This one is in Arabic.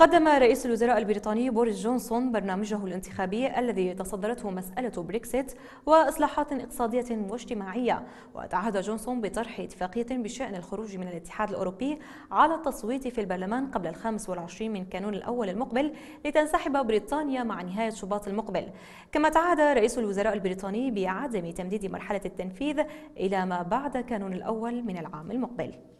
قدم رئيس الوزراء البريطاني بوريس جونسون برنامجه الانتخابي الذي تصدرته مسألة بريكسيت وإصلاحات اقتصادية واجتماعية وتعهد جونسون بطرح اتفاقية بشأن الخروج من الاتحاد الأوروبي على التصويت في البرلمان قبل الخامس والعشرين من كانون الأول المقبل لتنسحب بريطانيا مع نهاية شباط المقبل كما تعهد رئيس الوزراء البريطاني بعدم تمديد مرحلة التنفيذ إلى ما بعد كانون الأول من العام المقبل